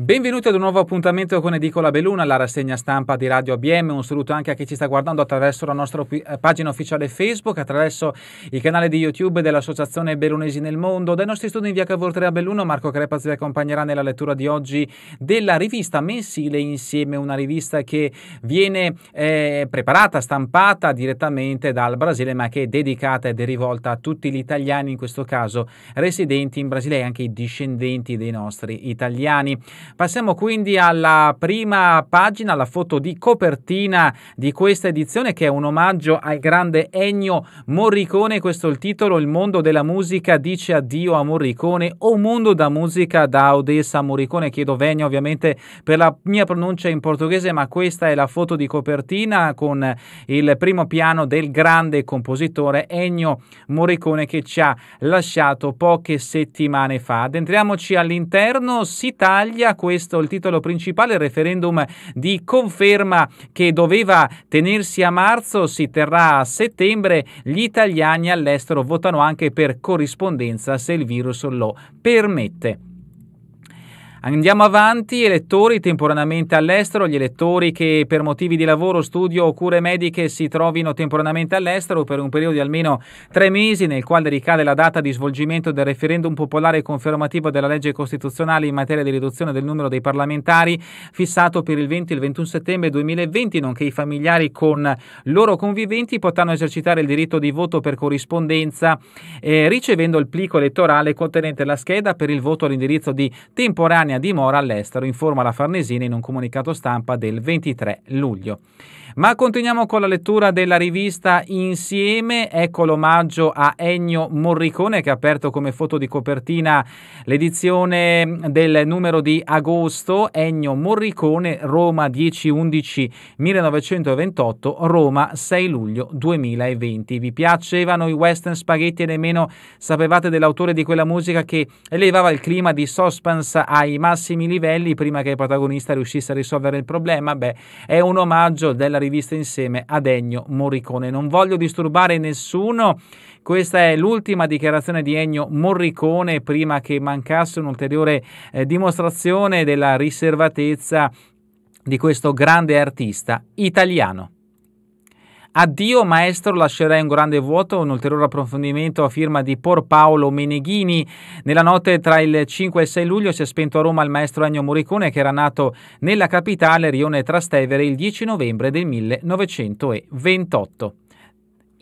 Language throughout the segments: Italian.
Benvenuti ad un nuovo appuntamento con Edicola Belluna, la rassegna stampa di Radio ABM. Un saluto anche a chi ci sta guardando attraverso la nostra eh, pagina ufficiale Facebook, attraverso il canale di YouTube dell'Associazione Bellunesi nel Mondo. Dai nostri studi in via Cavoltere a Belluno, Marco Crepaz vi accompagnerà nella lettura di oggi della rivista mensile Insieme, una rivista che viene eh, preparata, stampata direttamente dal Brasile, ma che è dedicata ed è rivolta a tutti gli italiani, in questo caso residenti in Brasile e anche i discendenti dei nostri italiani. Passiamo quindi alla prima pagina, alla foto di copertina di questa edizione che è un omaggio al grande Ennio Morricone, questo è il titolo, Il mondo della musica dice addio a Morricone o mondo da musica da Odessa a Morricone, chiedo venia ovviamente per la mia pronuncia in portoghese, ma questa è la foto di copertina con il primo piano del grande compositore Ennio Morricone che ci ha lasciato poche settimane fa. Addentriamoci all'interno, si taglia questo il titolo principale, il referendum di conferma che doveva tenersi a marzo si terrà a settembre, gli italiani all'estero votano anche per corrispondenza se il virus lo permette. Andiamo avanti, elettori temporaneamente all'estero, gli elettori che per motivi di lavoro, studio o cure mediche si trovino temporaneamente all'estero per un periodo di almeno tre mesi nel quale ricade la data di svolgimento del referendum popolare confermativo della legge costituzionale in materia di riduzione del numero dei parlamentari fissato per il 20 e il 21 settembre 2020, nonché i familiari con loro conviventi potranno esercitare il diritto di voto per corrispondenza eh, ricevendo il plico elettorale contenente la scheda per il voto all'indirizzo di temporanea temporanea dimora all'estero, informa la Farnesina in un comunicato stampa del 23 luglio. Ma continuiamo con la lettura della rivista Insieme, ecco l'omaggio a Ennio Morricone che ha aperto come foto di copertina l'edizione del numero di agosto, Ennio Morricone, Roma 10-11 1928, Roma 6 luglio 2020. Vi piacevano i western spaghetti e nemmeno sapevate dell'autore di quella musica che elevava il clima di suspense ai massimi livelli prima che il protagonista riuscisse a risolvere il problema? Beh, è un omaggio della rivista insieme ad Ennio Morricone. Non voglio disturbare nessuno. Questa è l'ultima dichiarazione di Ennio Morricone prima che mancasse un'ulteriore eh, dimostrazione della riservatezza di questo grande artista italiano. Addio maestro, lascerai un grande vuoto, un ulteriore approfondimento a firma di Por Paolo Meneghini. Nella notte tra il 5 e il 6 luglio si è spento a Roma il maestro Ennio Morricone che era nato nella capitale Rione Trastevere il 10 novembre del 1928.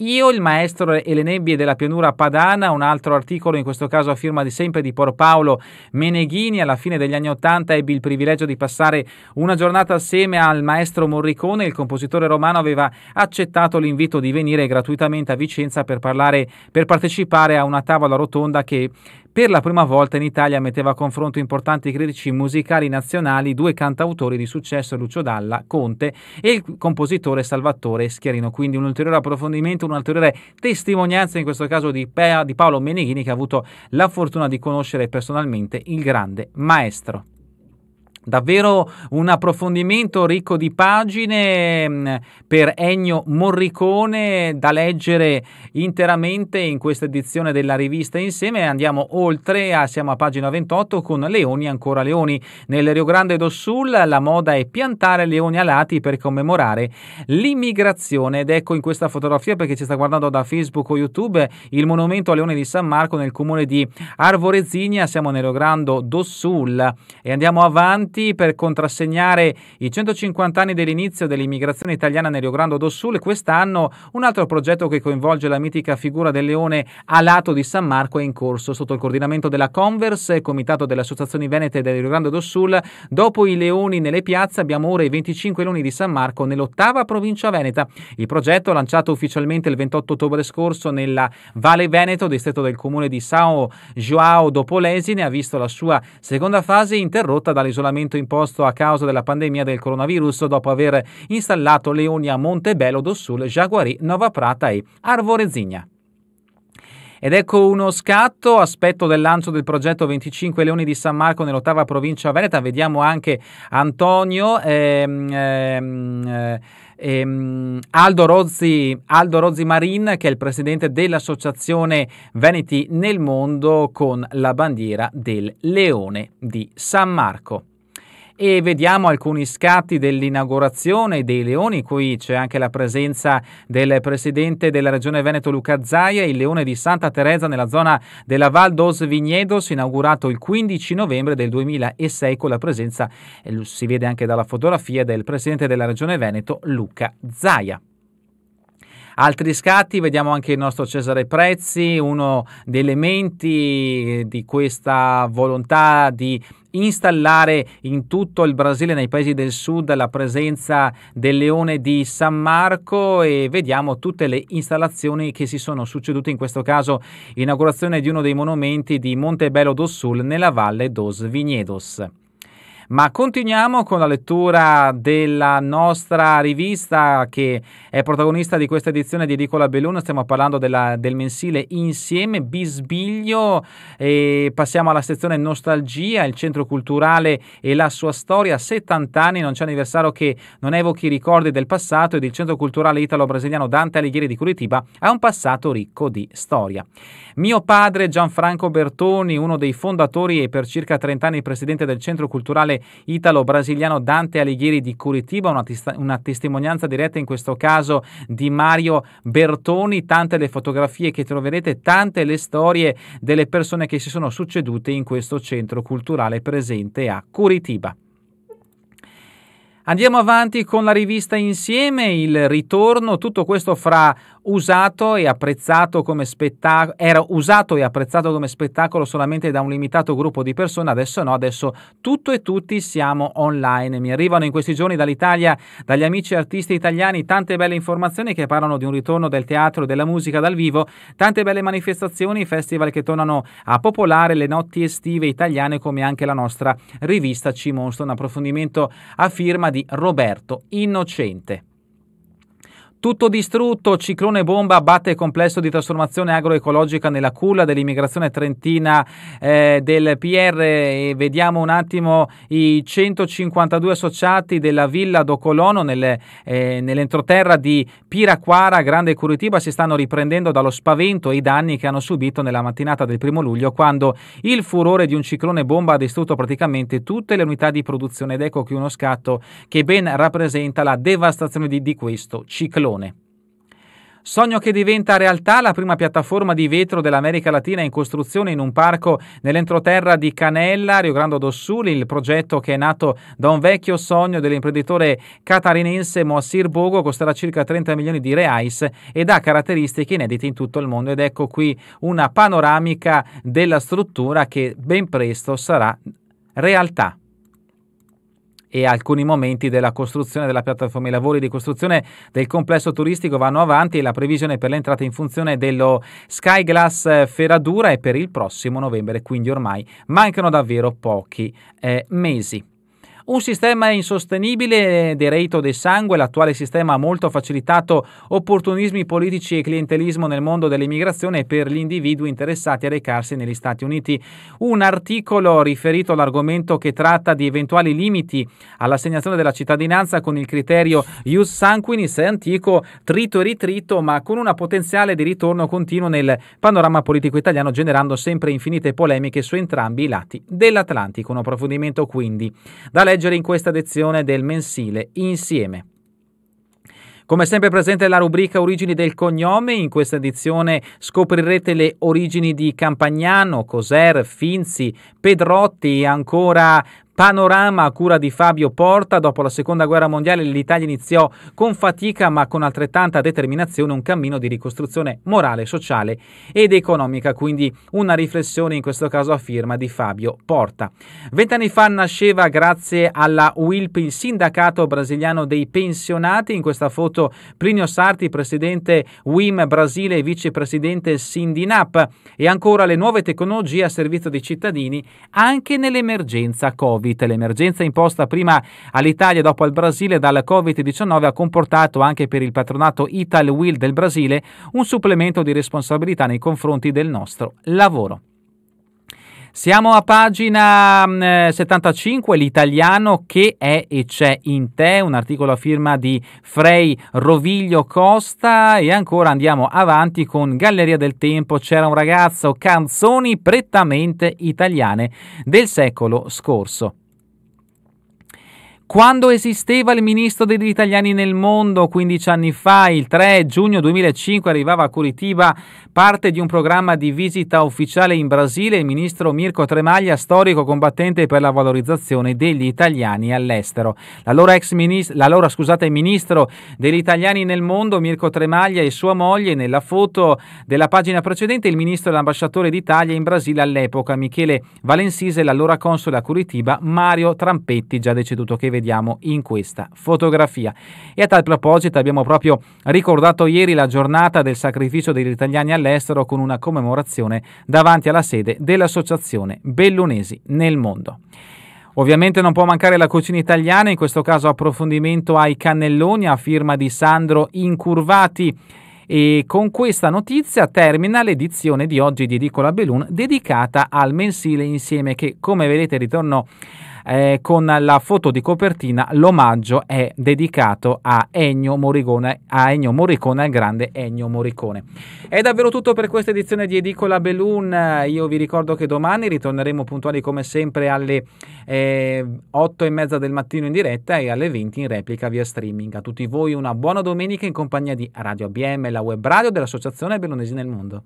Io, il maestro e le nebbie della pianura padana, un altro articolo in questo caso a firma di sempre di Porpaolo Meneghini, alla fine degli anni Ottanta ebbi il privilegio di passare una giornata assieme al maestro Morricone, il compositore romano aveva accettato l'invito di venire gratuitamente a Vicenza per, parlare, per partecipare a una tavola rotonda che per la prima volta in Italia metteva a confronto importanti critici musicali nazionali due cantautori di successo Lucio Dalla, Conte e il compositore Salvatore Schiarino. Quindi un ulteriore approfondimento, un'ulteriore testimonianza in questo caso di, Paolo Meneghini che ha avuto la fortuna di conoscere personalmente il grande maestro. Davvero un approfondimento ricco di pagine mm, per Ennio Morricone da leggere interamente in questa edizione della rivista insieme. Andiamo oltre, a, ah, siamo a pagina 28 con Leoni ancora Leoni. Nel Rio Grande do Sul la moda è piantare leoni alati per commemorare l'immigrazione ed ecco in questa fotografia perché ci sta guardando da Facebook o YouTube il monumento a Leone di San Marco nel comune di Arvorezzigna. Siamo nel Rio Grande do Sul e andiamo avanti eventi per contrassegnare i 150 anni dell'inizio dell'immigrazione italiana nel Rio Grande do Sul, quest'anno un altro progetto che coinvolge la mitica figura del leone alato di San Marco è in corso sotto il coordinamento della Converse, comitato delle associazioni venete del Rio Grande do Sul. Dopo i leoni nelle piazze abbiamo ora i 25 leoni di San Marco nell'ottava provincia veneta. Il progetto, lanciato ufficialmente il 28 ottobre scorso nella Valle Veneto, distretto del comune di São João do Polesine, ha visto la sua seconda fase interrotta dall'isolamento confinamento imposto a causa della pandemia del coronavirus dopo aver installato leoni a Montebello do Sul, Jaguarì, Nova Prata e Arvorezigna. Ed ecco uno scatto, aspetto del lancio del progetto 25 Leoni di San Marco nell'ottava provincia veneta. Vediamo anche Antonio. Ehm, ehm, ehm, Aldo, Rozzi, Aldo Rozzi Marin, che è il presidente dell'associazione Veneti nel mondo, con la bandiera del Leone di San Marco e vediamo alcuni scatti dell'inaugurazione dei leoni, qui c'è anche la presenza del presidente della regione Veneto Luca Zaia, il leone di Santa Teresa nella zona della Val dos Vignedos, inaugurato il 15 novembre del 2006 con la presenza, si vede anche dalla fotografia, del presidente della regione Veneto Luca Zaia. Altri scatti, vediamo anche il nostro Cesare Prezzi, uno dei elementi eh, di questa volontà di installare in tutto il Brasile, nei paesi del sud, la presenza del leone di San Marco e vediamo tutte le installazioni che si sono succedute, in questo caso inaugurazione di uno dei monumenti di Montebello do Sul nella valle dos Vignedos. Ma continuiamo con la lettura della nostra rivista che è protagonista di questa edizione di Edicola Belluno. Stiamo parlando della, del mensile Insieme, Bisbiglio. E passiamo alla sezione Nostalgia, il centro culturale e la sua storia. 70 anni, non c'è anniversario che non evochi i ricordi del passato ed il centro culturale italo-brasiliano Dante Alighieri di Curitiba ha un passato ricco di storia. Mio padre Gianfranco Bertoni, uno dei fondatori e per circa 30 anni presidente del centro culturale italo-brasiliano Dante Alighieri di Curitiba, una, tista- una testimonianza diretta in questo caso di Mario Bertoni, tante le fotografie che troverete, tante le storie delle persone che si sono succedute in questo centro culturale presente a Curitiba. Andiamo avanti con la rivista Insieme, il ritorno, tutto questo fra usato e apprezzato come spettacolo, era usato e apprezzato come spettacolo solamente da un limitato gruppo di persone, adesso no, adesso tutto e tutti siamo online. Mi arrivano in questi giorni dall'Italia, dagli amici artisti italiani, tante belle informazioni che parlano di un ritorno del teatro e della musica dal vivo, tante belle manifestazioni, festival che tornano a popolare le notti estive italiane come anche la nostra rivista ci mostra un approfondimento a firma di Roberto Innocente. Tutto distrutto, ciclone bomba batte complesso di trasformazione agroecologica nella culla dell'immigrazione trentina eh, del PR e vediamo un attimo i 152 associati della Villa Docolono nelle, eh, nell'entroterra di Piraquara, Grande Curitiba, si stanno riprendendo dallo spavento e i danni che hanno subito nella mattinata del primo luglio quando il furore di un ciclone bomba ha distrutto praticamente tutte le unità di produzione ed ecco qui uno scatto che ben rappresenta la devastazione di, di questo ciclone. Clone. Sogno che diventa realtà la prima piattaforma di vetro dell'America Latina in costruzione in un parco nell'entroterra di Canella, Rio Grande do Sul, il progetto che è nato da un vecchio sogno dell'imprenditore catarinense Moassir Bogo, costerà circa 30 milioni di reais ed ha caratteristiche inedite in tutto il mondo ed ecco qui una panoramica della struttura che ben presto sarà realtà e alcuni momenti della costruzione della piattaforma. I lavori di costruzione del complesso turistico vanno avanti e la previsione per l'entrata in funzione dello Skyglass Glass eh, Ferradura è per il prossimo novembre, quindi ormai mancano davvero pochi eh, mesi. Un sistema insostenibile eh, dei reito del sangue, l'attuale sistema ha molto facilitato opportunismi politici e clientelismo nel mondo dell'immigrazione per gli individui interessati a recarsi negli Stati Uniti. Un articolo riferito all'argomento che tratta di eventuali limiti all'assegnazione della cittadinanza con il criterio ius sanguinis è antico, trito e ritrito, ma con una potenziale di ritorno continuo nel panorama politico italiano, generando sempre infinite polemiche su entrambi i lati dell'Atlantico. Un approfondimento quindi da leggere leggere in questa lezione del mensile Insieme. Come sempre presente la rubrica Origini del cognome, in questa edizione scoprirete le origini di Campagnano, Coser, Finzi, Pedrotti e ancora Panorama a cura di Fabio Porta. Dopo la seconda guerra mondiale l'Italia iniziò con fatica ma con altrettanta determinazione un cammino di ricostruzione morale, sociale ed economica. Quindi una riflessione in questo caso a firma di Fabio Porta. Vent'anni fa nasceva grazie alla WILP il sindacato brasiliano dei pensionati. In questa foto Plinio Sarti, presidente WIM Brasile e vicepresidente Sindinap. E ancora le nuove tecnologie a servizio dei cittadini anche nell'emergenza Covid. Covid. L'emergenza imposta prima all'Italia e dopo al Brasile dal Covid-19 ha comportato anche per il patronato Ital Will del Brasile un supplemento di responsabilità nei confronti del nostro lavoro. Siamo a pagina 75, mm, eh, l'italiano che è e c'è in te, un articolo a firma di Frei Roviglio Costa e ancora andiamo avanti con Galleria del Tempo, c'era un ragazzo, canzoni prettamente italiane del secolo scorso. Quando esisteva il ministro degli italiani nel mondo, 15 anni fa, il 3 giugno 2005 arrivava a Curitiba parte di un programma di visita ufficiale in Brasile il ministro Mirko Tremaglia, storico combattente per la valorizzazione degli italiani all'estero. L'allora, ex ministro, l'allora scusate, ministro degli italiani nel mondo, Mirko Tremaglia e sua moglie, nella foto della pagina precedente, il ministro e l'ambasciatore d'Italia in Brasile all'epoca, Michele Valensise, e l'allora console a Curitiba, Mario Trampetti, già deceduto che vediamo in questa fotografia. E a tal proposito abbiamo proprio ricordato ieri la giornata del sacrificio degli italiani all'estero con una commemorazione davanti alla sede dell'Associazione Bellunesi nel mondo. Ovviamente non può mancare la cucina italiana, in questo caso approfondimento ai cannelloni a firma di Sandro Incurvati. E con questa notizia termina l'edizione di oggi di Edicola Belun dedicata al mensile insieme che, come vedete, ritorno eh, con la foto di copertina l'omaggio è dedicato a Ennio Morricone, a Ennio Morricone, al grande Ennio Morricone. È davvero tutto per questa edizione di Edicola Belun, io vi ricordo che domani ritorneremo puntuali come sempre alle eh, 8 e mezza del mattino in diretta e alle 20 in replica via streaming. A tutti voi una buona domenica in compagnia di Radio ABM, la web radio dell'Associazione Bellunesi nel Mondo.